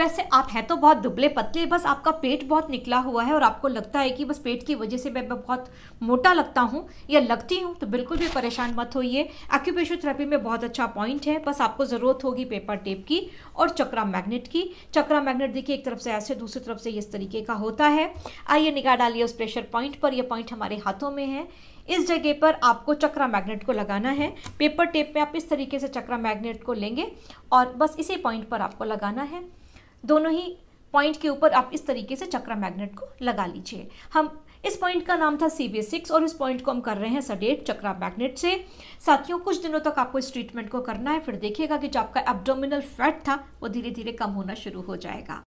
वैसे आप हैं तो बहुत दुबले पतले बस आपका पेट बहुत निकला हुआ है और आपको लगता है कि बस पेट की वजह से मैं बहुत मोटा लगता हूँ या लगती हूँ तो बिल्कुल भी परेशान मत होइए एक्यूपेशन थेरेपी में बहुत अच्छा पॉइंट है बस आपको ज़रूरत होगी पेपर टेप की और चक्रा मैग्नेट की चक्रा मैग्नेट देखिए एक तरफ से ऐसे दूसरी तरफ से इस तरीके का होता है आइए निगाह डालिए उस प्रेशर पॉइंट पर यह पॉइंट हमारे हाथों में है इस जगह पर आपको चक्रा मैग्नेट को लगाना है पेपर टेप में आप इस तरीके से चक्रा मैग्नेट को लेंगे और बस इसी पॉइंट पर आपको लगाना है दोनों ही पॉइंट के ऊपर आप इस तरीके से चक्रा मैग्नेट को लगा लीजिए हम इस पॉइंट का नाम था सी बी सिक्स और इस पॉइंट को हम कर रहे हैं सडेट चक्रा मैग्नेट से साथियों कुछ दिनों तक आपको इस ट्रीटमेंट को करना है फिर देखिएगा कि जो आपका एबडोमिनल फैट था वो धीरे धीरे कम होना शुरू हो जाएगा